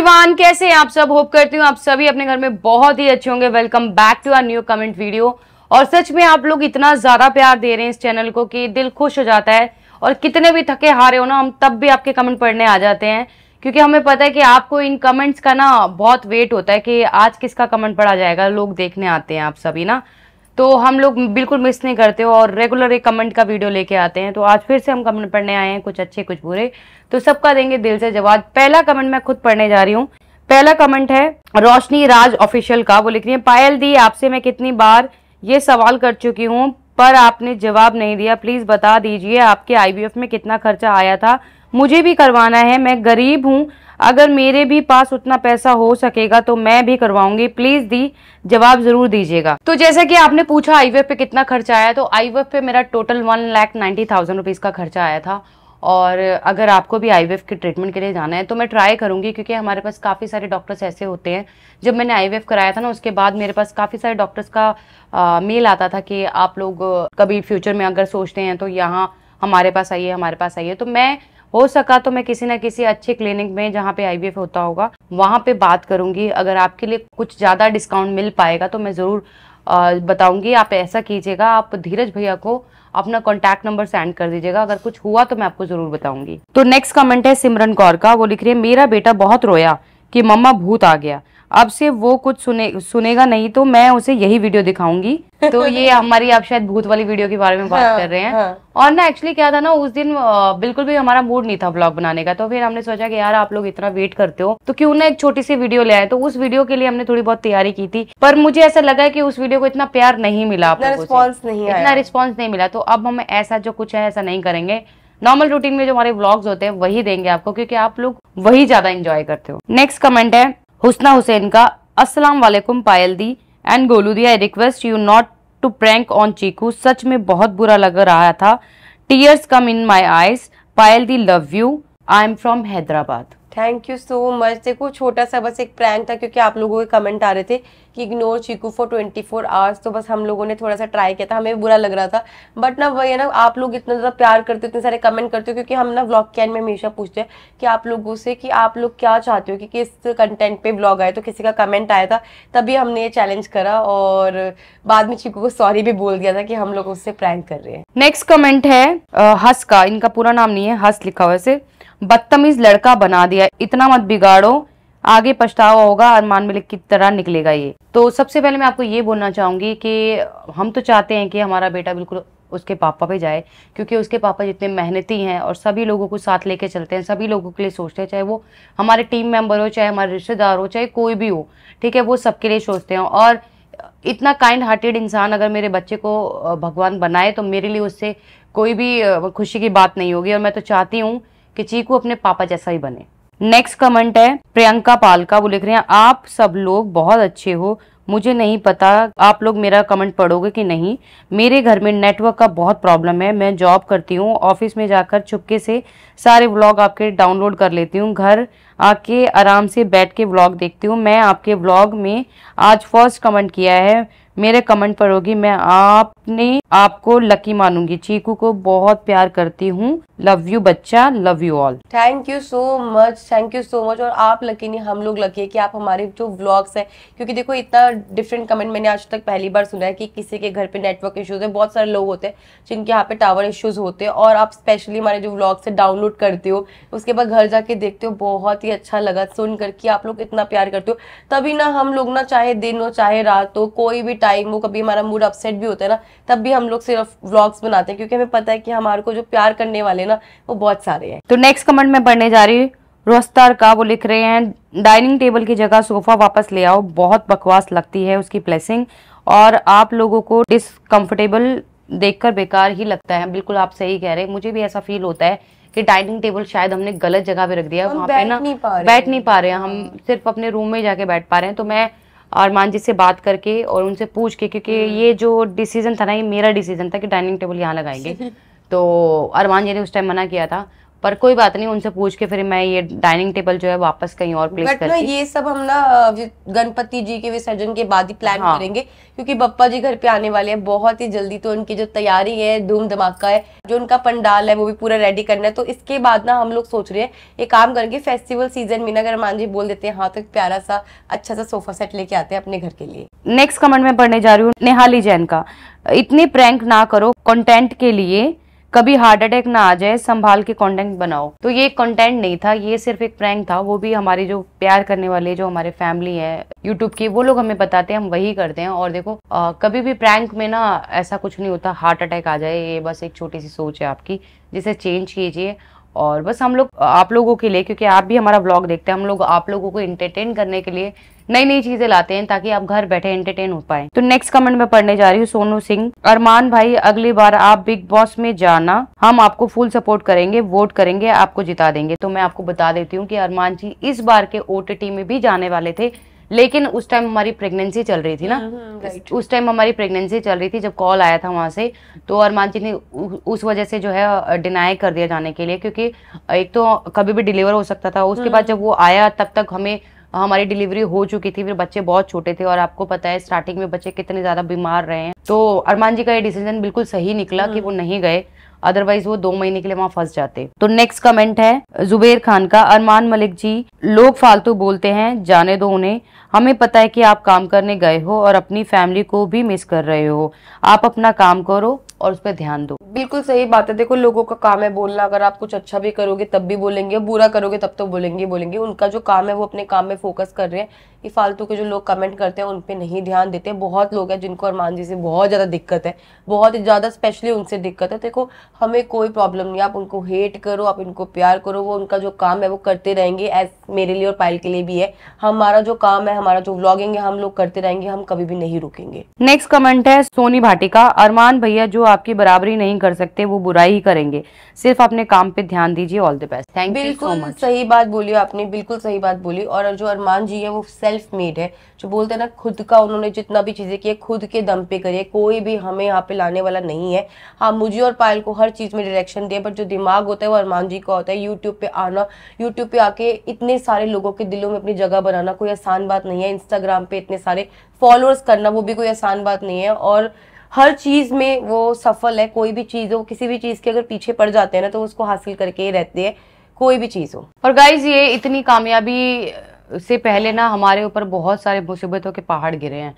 Everyone कैसे हैं आप सब होप करती हूँ आप सभी अपने घर में बहुत ही अच्छे होंगे welcome back to our new comment video और सच में आप लोग इतना ज़्यादा प्यार दे रहे हैं इस चैनल को कि दिल खुश हो जाता है और कितने भी थके हारे हो ना हम तब भी आपके कमेंट पढ़ने आ जाते हैं क्योंकि हमें पता है कि आपको इन कमेंट्स का ना बहुत वेट होता है कि आज किसका कमेंट पढ़ा जाएगा लोग देखने आते हैं आप सभी ना तो हम लोग बिल्कुल मिस नहीं करते और रेगुलर एक कमेंट का वीडियो लेके आते हैं तो आज फिर से हम कमेंट पढ़ने आए हैं कुछ अच्छे कुछ बुरे तो सबका देंगे दिल से जवाब पहला कमेंट मैं खुद पढ़ने जा रही हूँ पहला कमेंट है रोशनी राज ऑफिशियल का वो लिख रही है पायल दी आपसे मैं कितनी बार ये सवाल कर चुकी हूँ पर आपने जवाब नहीं दिया प्लीज़ बता दीजिए आपके आईबीएफ में कितना खर्चा आया था मुझे भी करवाना है मैं गरीब हूँ अगर मेरे भी पास उतना पैसा हो सकेगा तो मैं भी करवाऊंगी प्लीज दी जवाब जरूर दीजिएगा तो जैसा कि आपने पूछा आईवीएफ पे कितना खर्चा आया तो आईवीएफ पे मेरा total one lakh ninety thousand rupees का खर्चा आया था और अगर आपको भी आई के ट्रीटमेंट के लिए जाना है तो मैं ट्राई करूंगी क्योंकि हमारे पास काफ़ी सारे डॉक्टर्स ऐसे होते हैं जब मैंने आई कराया था ना उसके बाद मेरे पास काफ़ी सारे डॉक्टर्स का आ, मेल आता था कि आप लोग कभी फ्यूचर में अगर सोचते हैं तो यहाँ हमारे पास आइए हमारे पास आइए तो मैं हो सका तो मैं किसी ना किसी अच्छे क्लिनिक में जहाँ पे आई होता होगा वहाँ पे बात करूंगी अगर आपके लिए कुछ ज़्यादा डिस्काउंट मिल पाएगा तो मैं ज़रूर बताऊंगी आप ऐसा कीजिएगा आप धीरज भैया को अपना कॉन्टैक्ट नंबर सेंड कर दीजिएगा अगर कुछ हुआ तो मैं आपको ज़रूर बताऊंगी तो नेक्स्ट कमेंट है सिमरन कौर का वो लिख रही है मेरा बेटा बहुत रोया कि मम्मा भूत आ गया अब से वो कुछ सुने सुनेगा नहीं तो मैं उसे यही वीडियो दिखाऊंगी तो ये हमारी आप शायद भूत वाली वीडियो के बारे में बात हाँ, कर रहे हैं हाँ. और ना एक्चुअली क्या था ना उस दिन बिल्कुल भी हमारा मूड नहीं था ब्लॉग बनाने का तो फिर हमने सोचा कि यार आप लोग इतना वेट करते हो तो क्यों ना एक छोटी सी वीडियो ले आए तो उस वीडियो के लिए हमने थोड़ी बहुत तैयारी की थी पर मुझे ऐसा लगा कि उस वीडियो को इतना प्यार नहीं मिला रिस्पॉन्स नहीं इतना रिस्पॉन्स नहीं मिला तो अब हम ऐसा जो कुछ है ऐसा नहीं करेंगे नॉर्मल रूटीन में जो हमारे ब्लॉग्स होते हैं वही देंगे आपको क्योंकि आप लोग वही ज्यादा एंजॉय करते हो नेक्स्ट कमेंट है हुसना हुसैन का अस्सलाम वालेकुम पायल दी एंड गोलू दी I request you not to prank on Chiku सच में बहुत बुरा लग रहा था tears come in my eyes Payal दी love you I am from Hyderabad thank you so much देखो छोटा सा बस एक प्रैंक था क्योंकि आप लोगों के कमेंट आ रहे थे कि ignore Chiku for twenty four hours तो बस हम लोगों ने थोड़ा सा ट्राई किया था हमें बुरा लग रहा था बट ना वही ना आप लोग इतना ज़्यादा प्यार करते हो इतने सारे कमेंट करते हो क्योंकि हम ना ब्लॉग के एंड में हमेशा पूछते हैं कि आप लोगों से कि आप लोग क्या चाहते हो कि किस कंटेंट पे ब्लॉग आए तो किसी का कमेंट आया था तभी हमने ये चैलेंज करा और बाद में चीकू को सॉरी भी बोल दिया था कि हम लोग उससे प्रैंक कर रहे हैं नेक्स्ट कमेंट है हंस का इनका पूरा नाम नहीं है हंस लिखा हुआ से बदतमीज लड़का बना दिया इतना मत बिगाड़ो आगे पछतावा होगा अरमान मलिक की तरह निकलेगा ये तो सबसे पहले मैं आपको ये बोलना चाहूंगी कि हम तो चाहते हैं कि हमारा बेटा बिल्कुल उसके पापा पे जाए क्योंकि उसके पापा जितने मेहनती हैं और सभी लोगों को साथ लेके चलते हैं सभी लोगों के लिए सोचते हैं चाहे वो हमारे टीम मेंबर हो चाहे हमारे रिश्तेदार हो चाहे कोई भी हो ठीक है वो सबके लिए सोचते हैं और इतना काइंड हार्टेड इंसान अगर मेरे बच्चे को भगवान बनाए तो मेरे लिए उससे कोई भी खुशी की बात नहीं होगी और मैं तो चाहती हूँ कि चीकू अपने पापा जैसा ही बने नेक्स्ट कमेंट है प्रियंका पाल का वो लिख रहे हैं आप सब लोग बहुत अच्छे हो मुझे नहीं पता आप लोग मेरा कमेंट पढ़ोगे कि नहीं मेरे घर में नेटवर्क का बहुत प्रॉब्लम है मैं जॉब करती हूँ ऑफिस में जाकर चुपके से सारे व्लॉग आपके डाउनलोड कर लेती हूँ घर आके आराम से बैठ के व्लॉग देखती हूँ मैं आपके व्लॉग में आज फर्स्ट कमेंट किया है मेरे कमेंट पर होगी मैं आपने आपको लकी मानूंगी चीकू को बहुत प्यार करती हूँ लव यू बच्चा love you all thank you so much thank you so much और आप लकी नहीं हम लोग लकी है कि आप हमारे जो व्लॉग्स हैं क्योंकि देखो इतना डिफरेंट कमेंट मैंने आज तक पहली बार सुना है कि किसी के घर पे नेटवर्क इश्यूज है बहुत सारे लोग होते हैं जिनके यहाँ पे टावर इश्यूज होते हैं और आप स्पेशली हमारे जो व्लॉग्स है डाउनलोड करते हो उसके बाद घर जाके देखते हो बहुत ही अच्छा लगा सुन करके आप लोग इतना प्यार करते हो तभी ना हम लोग ना चाहे दिन हो चाहे रात हो कोई भी टाइम टाइम हो कभी हमारा मूड अपसेट भी होता है ना तब भी हम लोग सिर्फ व्लॉग्स बनाते हैं क्योंकि हमें पता है कि हमारे को जो प्यार करने वाले ना वो बहुत सारे हैं तो नेक्स्ट कमेंट में पढ़ने जा रही रोस्तार का वो लिख रहे हैं डाइनिंग टेबल की जगह सोफ़ा वापस ले आओ बहुत बकवास लगती है उसकी प्लेसिंग और आप लोगों को डिसकम्फर्टेबल देखकर बेकार ही लगता है बिल्कुल आप सही कह रहे हैं मुझे भी ऐसा फील होता है कि डाइनिंग टेबल शायद हमने गलत जगह पे रख दिया है वहाँ पे ना बैठ नहीं पा रहे हैं हम सिर्फ अपने रूम में जाके बैठ पा रहे हैं तो मैं अरमान जी से बात करके और उनसे पूछ के क्योंकि हम्म। ये जो डिसीजन था ना ये मेरा डिसीजन था कि डाइनिंग टेबल यहाँ लगाएंगे तो अरमान जी ने उस टाइम मना किया था पर कोई बात नहीं उनसे पूछ के फिर मैं ये डाइनिंग टेबल जो है वापस कहीं और प्लेस करती ये सब हम ना गणपति जी के विसर्जन के बाद ही प्लान हाँ। करेंगे क्योंकि बप्पा जी घर पे आने वाले हैं बहुत ही जल्दी तो उनकी जो तैयारी है धूम धमाका है जो उनका पंडाल है वो भी पूरा रेडी करना है तो इसके बाद ना हम लोग सोच रहे हैं ये काम करेंगे फेस्टिवल सीजन में मीना मान जी बोल देते हैं हाँ तो एक प्यारा सा अच्छा सा सोफा सेट लेके आते हैं अपने घर के लिए नेक्स्ट कमेंट में पढ़ने जा रही हूँ नेहाली जैन का इतनी प्रैंक ना करो कंटेंट के लिए कभी हार्ट अटैक ना आ जाए संभाल के कंटेंट बनाओ तो ये कंटेंट नहीं था ये सिर्फ एक प्रैंक था वो भी हमारे जो प्यार करने वाले जो हमारे फैमिली है यूट्यूब की वो लोग हमें बताते हैं हम वही करते हैं और देखो आ, कभी भी प्रैंक में ना ऐसा कुछ नहीं होता हार्ट अटैक आ जाए ये बस एक छोटी सी सोच है आपकी जिसे चेंज कीजिए और बस हम लोग आप लोगों के लिए क्योंकि आप भी हमारा ब्लॉग देखते हैं हम लोग आप लोगों को इंटरटेन करने के लिए नई नई चीजें लाते हैं ताकि आप घर बैठे एंटरटेन हो पाए तो नेक्स्ट कमेंट में पढ़ने जा रही हूँ सोनू सिंह अरमान भाई अगली बार आप बिग बॉस में जाना हम आपको फुल सपोर्ट करेंगे वोट करेंगे आपको जिता देंगे तो मैं आपको बता देती हूँ कि अरमान जी इस बार के ओ में भी जाने वाले थे लेकिन उस टाइम हमारी प्रेगनेंसी चल रही थी ना हाँ, हाँ, उस टाइम हमारी प्रेगनेंसी चल रही थी जब कॉल आया था वहाँ से तो अरमान जी ने उस वजह से जो है डिनाई कर दिया जाने के लिए क्योंकि एक तो कभी भी डिलीवर हो सकता था उसके बाद हाँ। जब वो आया तब तक हमें हमारी डिलीवरी हो चुकी थी फिर बच्चे बहुत छोटे थे और आपको पता है स्टार्टिंग में बच्चे कितने ज़्यादा बीमार रहे हैं तो अरमान जी का ये डिसीजन बिल्कुल सही निकला कि वो नहीं गए अदरवाइज वो दो महीने के लिए वहाँ फंस जाते तो नेक्स्ट कमेंट है जुबेर खान का अरमान मलिक जी लोग फालतू बोलते हैं जाने दो उन्हें हमें पता है कि आप काम करने गए हो और अपनी फैमिली को भी मिस कर रहे हो आप अपना काम करो और उस पर ध्यान दो बिल्कुल सही बात है देखो लोगों का काम है बोलना अगर आप कुछ अच्छा भी करोगे तब भी बोलेंगे बुरा करोगे तब तो बोलेंगे बोलेंगे उनका जो काम है वो अपने काम में फोकस कर रहे हैं ये फालतू के जो लोग कमेंट करते हैं उन पर नहीं ध्यान देते बहुत लोग हैं जिनको अरमान जी से बहुत ज़्यादा दिक्कत है बहुत ज़्यादा स्पेशली उनसे दिक्कत है देखो हमें कोई प्रॉब्लम नहीं आप उनको हेट करो आप इनको प्यार करो वो उनका जो काम है वो करते रहेंगे एज मेरे लिए और पायल के लिए भी है हमारा जो काम है हमारा जो व्लॉगिंग है हम लोग करते रहेंगे हम कभी भी नहीं रुकेंगे नेक्स्ट कमेंट है सोनी भाटिका अरमान भैया जो आपकी बराबरी नहीं कर सकते वो बुराई ही करेंगे सिर्फ अपने काम पे ध्यान दीजिए all the best thank you so much सही बात बोली आपने बिल्कुल सही बात बोली और जो अरमान जी है वो सेल्फ मेड है जो बोलते हैं ना खुद का उन्होंने जितना भी चीज़ें किए खुद के दम पे करिए कोई भी हमें यहाँ पे लाने वाला नहीं है हाँ मुझे और पायल को हर चीज़ में डायरेक्शन दिए बट जो दिमाग होता है वो अरमान जी का होता है यूट्यूब पे आना यूट्यूब पे आके इतने सारे लोगों के दिलों में अपनी जगह बनाना कोई आसान बात नहीं है इंस्टाग्राम पे इतने सारे फॉलोअर्स करना वो भी कोई आसान बात नहीं है और हर चीज़ में वो सफल है कोई भी चीज़ हो किसी भी चीज़ के अगर पीछे पड़ जाते हैं ना तो उसको हासिल करके ही रहते हैं कोई भी चीज़ हो और गाइज ये इतनी कामयाबी से पहले ना हमारे ऊपर बहुत सारे मुसीबतों के पहाड़ गिरे हैं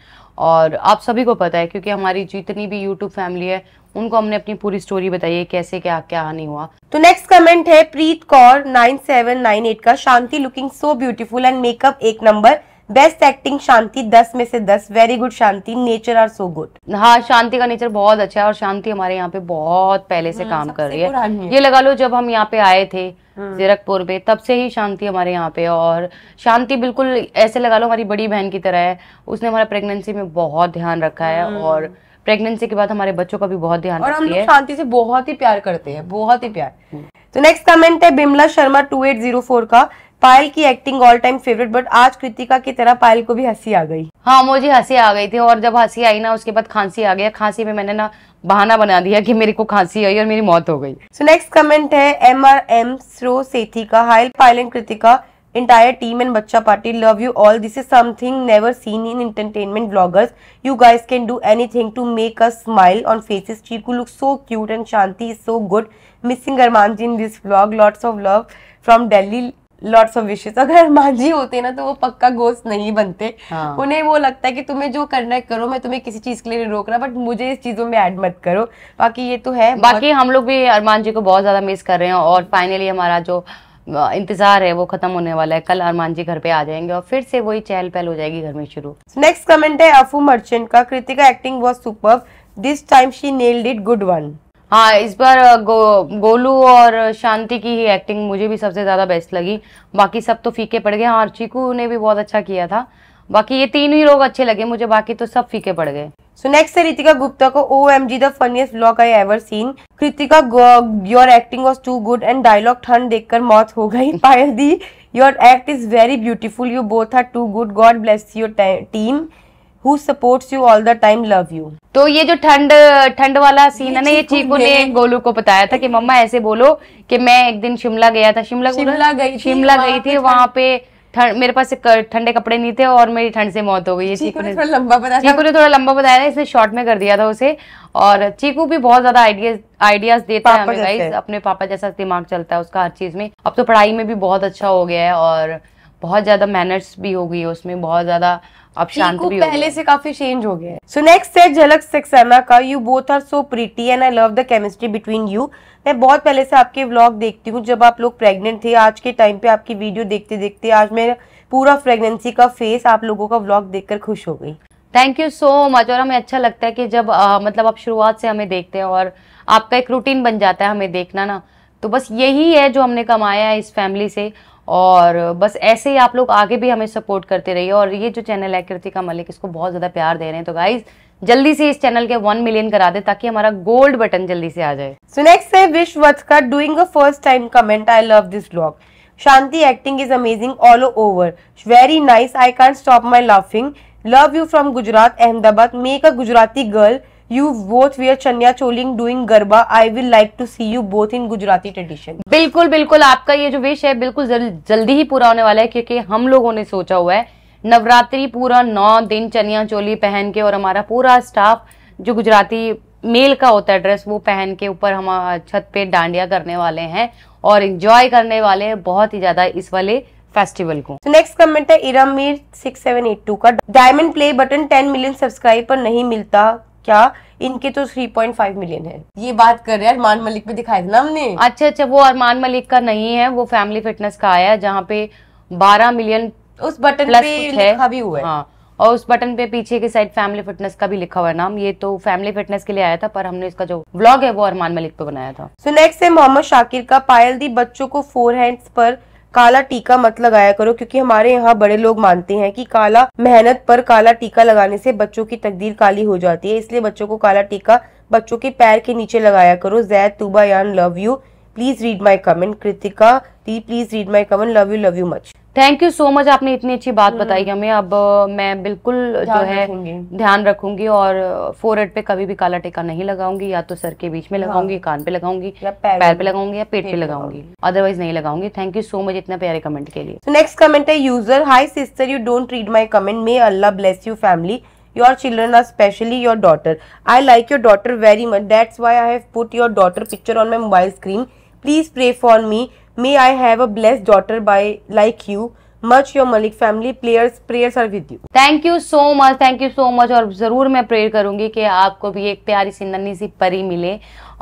और आप सभी को पता है क्योंकि हमारी जितनी भी यूट्यूब फैमिली है उनको हमने अपनी पूरी स्टोरी बताई है कैसे क्या क्या हानि हुआ तो नेक्स्ट कमेंट है प्रीत कौर 9798 का Shanti looking so beautiful and makeup एक नंबर बेस्ट एक्टिंग शांति दस में से दस very good Shanti nature are so good हाँ शांति का नेचर बहुत अच्छा है और शांति हमारे यहाँ पे बहुत पहले से हाँ, काम कर रही है ये लगा लो जब हम यहाँ पे आए थे हाँ। जीरकपुर में तब से ही शांति हमारे यहाँ पे और शांति बिल्कुल ऐसे लगा लो हमारी बड़ी बहन की तरह है उसने हमारा प्रेगनेंसी में बहुत ध्यान रखा है हाँ। और प्रेगनेंसी के बाद हमारे बच्चों का भी बहुत ध्यान और हम लोग शांति से बहुत ही प्यार करते हैं बहुत ही प्यार हम्म। तो नेक्स्ट कमेंट है Bimla Sharma two eight zero four का पायल की acting all time favourite but आज कृतिका की तरह पायल को भी हंसी आ गई हाँ मुझे हंसी आ गई थी और जब हंसी आई ना उसके बाद खांसी आ गया खांसी में मैंने ना बहाना बना दिया कि मेरे को खांसी आई और मेरी मौत हो गई सो नेक्स्ट कमेंट है एम आर एम स्रो सेठी का hail Payal and Kritika entire team and बच्चा party love you all this is something never seen in entertainment bloggers you guys can do anything to make a smile on faces Chiku look so cute and Shanti is so good missing Harman ji in this blog lots of love from daily lords of Vishesh अगर मांझी होते ना तो वो पक्का गोश्त नहीं बनते हाँ. उन्हें वो लगता है कि तुम्हें जो करना है करो मैं तुम्हें किसी चीज के लिए रोक रहा बट मुझे इस चीजों में ऐड मत करो बाकी ये तो है बाकी हम लोग भी अरमान जी को बहुत ज्यादा मिस कर रहे हैं और फाइनली हमारा जो इंतजार है वो खत्म होने वाला है कल अरमान जी घर पे आ जाएंगे और फिर से वही चहल पहल हो जाएगी घर में शुरू नेक्स्ट कमेंट है अफू मर्चेंट का Kritika acting was super this time she nailed it good one हाँ इस बार गो, गोलू और शांति की ही एक्टिंग मुझे भी सबसे ज़्यादा बेस्ट लगी बाकी सब तो फीके पड़ गए हाँ चीकू ने भी बहुत अच्छा किया था बाकी ये तीन ही लोग अच्छे लगे मुझे बाकी तो सब फीके पड़ गए सो नेक्स्ट है रितिका गुप्ता को O M G the funniest blog I ever seen Kritika your acting was too good and dialogue ठंड देखकर मौत हो गई पायल दी your act is very beautiful you both are too good God bless your team who supports you all the time love you तो ये जो ठंड ठंड वाला सीन है ना ये चीकू ने गोलू को बताया था कि मम्मा ऐसे बोलो कि मैं एक दिन शिमला गया था शिमला शिमला गई शिमला गई थी वहां पे ठंड मेरे पास ठंडे कपड़े नहीं थे और मेरी ठंड से मौत हो गई है चीकू ने थोड़ा लंबा बताया चीकू ने थोड़ा लंबा बताया था इसने शॉर्ट में कर दिया था उसे और चीकू भी बहुत ज्यादा आइडियाज आइडियाज देता है हमें गाइस अपने पापा जैसा दिमाग चलता है उसका हर चीज में अब तो पढ़ाई में भी बहुत अच्छा हो गया है और बहुत ज़्यादा मैनर्स भी हो गई है उसमें बहुत ज़्यादा अब शांत भी पहले से काफी चेंज हो गया है सो नेक्स्ट है झलक सक्सेना का you both are so pretty and I love the chemistry between you मैं बहुत पहले से आपके व्लॉग देखती हूँ जब आप लोग प्रेग्नेंट थे आज के टाइम पे आपकी वीडियो देखते देखते आज मैं पूरा प्रेगनेंसी का फेस आप लोगों का व्लॉग देखकर खुश हो गई थैंक यू सो मच और हमें अच्छा लगता है कि जब आ, मतलब आप शुरुआत से हमें देखते हैं और आपका एक रूटीन बन जाता है हमें देखना ना तो बस यही है जो हमने कमाया है इस फैमिली से और बस ऐसे ही आप लोग आगे भी हमें सपोर्ट करते रहिए और ये जो चैनल है कृतिका मलिक इसको बहुत ज़्यादा प्यार दे रहे हैं तो गाइज जल्दी से इस चैनल के वन मिलियन करा दे ताकि हमारा गोल्ड बटन जल्दी से आ जाए सुनेक्स नेक्स्ट है doing a first time comment I love this blog Shanti acting is amazing all over very nice I can't stop my laughing love you from Gujarat Ahmedabad make a Gujarati girl you both are चनिया चोलिंग doing garba I will like to see you both in Gujarati tradition बिल्कुल बिल्कुल आपका ये जो wish है बिल्कुल जल, जल्दी ही पूरा होने वाला है क्योंकि हम लोगों ने सोचा हुआ है नवरात्रि पूरा नौ दिन चनिया चोली पहन के और हमारा पूरा स्टाफ जो गुजराती मेल का होता है ड्रेस वो पहन के ऊपर हम छत पे डांडिया करने वाले हैं और इंजॉय करने वाले हैं बहुत ही ज्यादा इस वाले फेस्टिवल को नेक्स्ट कमेंट है Ira Mir six seven eight two का diamond play button ten million subscribe पर नहीं मिलता क्या इनके तो 3.5 मिलियन है ये बात कर रहे हैं अरमान मलिक पे दिखाया था ना हमने अच्छा अच्छा वो अरमान मलिक का नहीं है वो फैमिली फिटनेस का आया है जहाँ पे 12 मिलियन उस बटन पे लिखा भी हुआ है हाँ और उस बटन पे पीछे की साइड फैमिली फिटनेस का भी लिखा हुआ है नाम ये तो फैमिली फिटनेस के लिए आया था पर हमने इसका जो ब्लॉग है वो अरमान मलिक पे बनाया था सो नेक्स्ट है मोहम्मद शाकिर का पायल दी बच्चों को फोर हैंड्स पर काला टीका मत लगाया करो क्योंकि हमारे यहाँ बड़े लोग मानते हैं कि काला मेहनत पर काला टीका लगाने से बच्चों की तकदीर काली हो जाती है इसलिए बच्चों को काला टीका बच्चों के पैर के नीचे लगाया करो जैद तुबा यान love you please read my comment Kritika दी please read my comment love you love you much thank you so much आपने इतनी अच्छी बात hmm. बताई हमें अब मैं बिल्कुल जो है ध्यान रखूंगी और फोर पे कभी भी काला टेका नहीं लगाऊंगी या तो सर के बीच में हाँ। लगाऊंगी कान पे लगाऊंगी पैर पे लगाऊंगी या पेट पे लगाऊंगी अदरवाइज नहीं लगाऊंगी थैंक यू सो मच इतना प्यारे कमेंट के लिए नेक्स्ट कमेंट है user hi sister you don't read my comment may Allah bless you family your children are specially your daughter i like your daughter very much that's why i have put your daughter picture on my mobile screen please pray for me may I have a blessed daughter by like you much your Malik family players prayers are with you thank you so much thank you so much और ज़रूर मैं prayer करूंगी कि आपको भी एक प्यारी सी नन्ही सी परी मिले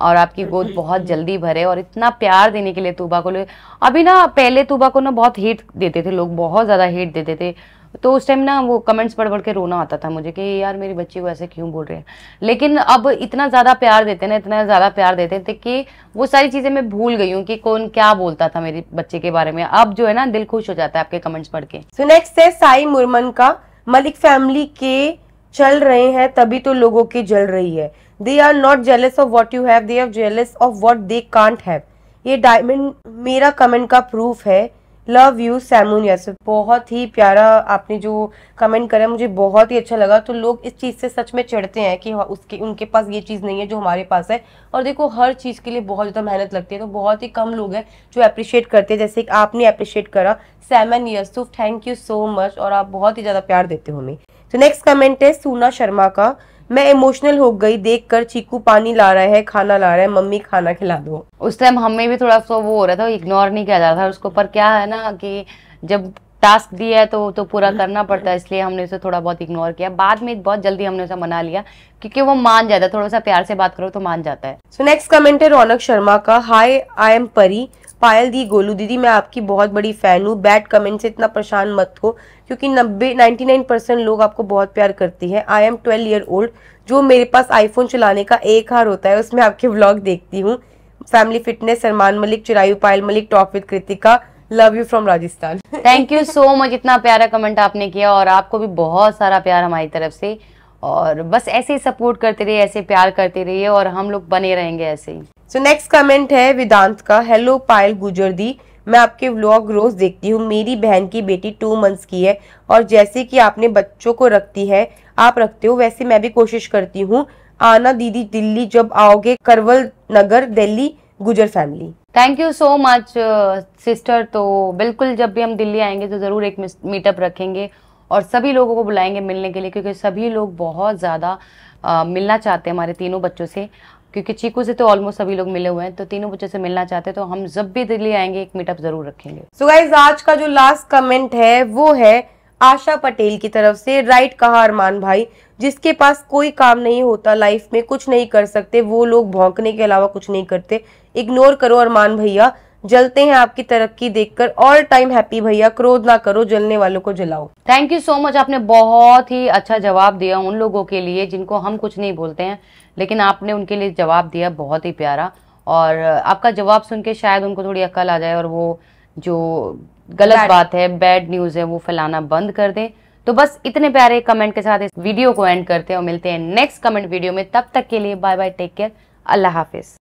और आपकी गोद बहुत जल्दी भरे और इतना प्यार देने के लिए तूबा को ले अभी ना पहले तूबा को ना बहुत हेट देते थे लोग बहुत ज़्यादा हेट देते थे तो उस टाइम ना वो कमेंट्स पढ़ पढ़ के रोना आता था मुझे कि यार मेरी बच्ची को ऐसे क्यों बोल रहे हैं लेकिन अब इतना ज़्यादा प्यार देते ना इतना ज़्यादा प्यार देते थे कि वो सारी चीज़ें मैं भूल गई हूँ कि कौन क्या बोलता था मेरी बच्चे के बारे में अब जो है ना दिल खुश हो जाता है आपके कमेंट्स पढ़ के सो नेक्स्ट है साई मुरमन का मलिक फैमिली के चल रहे हैं तभी तो लोगों की जल रही है they are not jealous of what you have they are jealous of what they can't have ये डायमंड मेरा कमेंट का प्रूफ है लव यू सैमून यासर बहुत ही प्यारा आपने जो कमेंट करा मुझे बहुत ही अच्छा लगा तो लोग इस चीज़ से सच में चढ़ते हैं कि हाँ, उसके उनके पास ये चीज़ नहीं है जो हमारे पास है और देखो हर चीज़ के लिए बहुत ज़्यादा मेहनत लगती है तो बहुत ही कम लोग हैं जो अप्रिशिएट करते हैं जैसे कि आपने अप्रिशिएट करा Saiman Yasuf thank you so much और आप बहुत ही ज़्यादा प्यार देते हो हमें तो नेक्स्ट कमेंट है सोना शर्मा का मैं इमोशनल हो गई देखकर चीकू पानी ला रहा है खाना ला रहा है मम्मी खाना खिला दो उस टाइम हमें भी थोड़ा सा वो हो रहा था इग्नोर नहीं किया जा रहा था उसको पर क्या है ना कि जब टास्क दिया है तो तो पूरा करना पड़ता है इसलिए हमने उसे थोड़ा बहुत इग्नोर किया बाद में बहुत जल्दी हमने उसे मना लिया क्योंकि वो मान जाता है थोड़ा सा प्यार से बात करो तो मान जाता है सो नेक्स्ट कमेंट है रौनक शर्मा का हाय आई एम परी पायल दी गोलू दीदी मैं आपकी बहुत बड़ी फ़ैन हूँ बैड कमेंट से इतना परेशान मत हो क्योंकि नब्बे नाइन्टी नाइन परसेंट लोग आपको बहुत प्यार करती हैं I am twelve year old जो मेरे पास आईफोन चलाने का एक हार होता है उसमें आपके ब्लॉग देखती हूँ family fitness Salman Malik Chirayu Payal Malik top with Kritika love you from Rajasthan thank you so much इतना प्यारा कमेंट आपने किया और आपको भी बहुत सारा प्यार हमारी तरफ से और बस ऐसे ही सपोर्ट करते रहिए ऐसे प्यार करते रहिए और हम लोग बने रहेंगे ऐसे ही सो नेक्स्ट कमेंट है वेदांत का हेलो पायल गुजर दी मैं आपके व्लॉग रोज देखती हूँ मेरी बहन की बेटी टू मंथ्स की है और जैसे कि आपने बच्चों को रखती है आप रखते हो वैसे मैं भी कोशिश करती हूँ आना दीदी दिल्ली जब आओगे करवल Nagar Delhi Gujjar family thank you so much sister तो बिल्कुल जब भी हम दिल्ली आएंगे तो ज़रूर एक मीटअप रखेंगे और सभी लोगों को बुलाएंगे मिलने के लिए क्योंकि सभी लोग बहुत ज़्यादा uh, मिलना चाहते हैं हमारे तीनों बच्चों से क्योंकि चीकू से तो ऑलमोस्ट सभी लोग मिले हुए हैं तो तीनों बच्चों से मिलना चाहते हैं तो हम जब भी दिल्ली आएंगे एक मीटअप जरूर रखेंगे सो so गाइज आज का जो लास्ट कमेंट है वो है आशा पटेल की तरफ से राइट कहा अरमान भाई जिसके पास कोई काम नहीं होता लाइफ में कुछ नहीं कर सकते वो लोग भौंकने के अलावा कुछ नहीं करते इग्नोर करो अरमान भैया जलते हैं आपकी तरक्की देखकर ऑल टाइम हैप्पी भैया क्रोध ना करो जलने वालों को जलाओ थैंक यू सो मच आपने बहुत ही अच्छा जवाब दिया उन लोगों के लिए जिनको हम कुछ नहीं बोलते हैं लेकिन आपने उनके लिए जवाब दिया बहुत ही प्यारा और आपका जवाब सुन के शायद उनको थोड़ी अक्ल आ जाए और वो जो गलत बात है बैड न्यूज़ है वो फैलाना बंद कर दें तो बस इतने प्यारे कमेंट के साथ इस वीडियो को एंड करते हैं और मिलते हैं नेक्स्ट कमेंट वीडियो में तब तक के लिए बाय बाय टेक केयर अल्लाह हाफिज़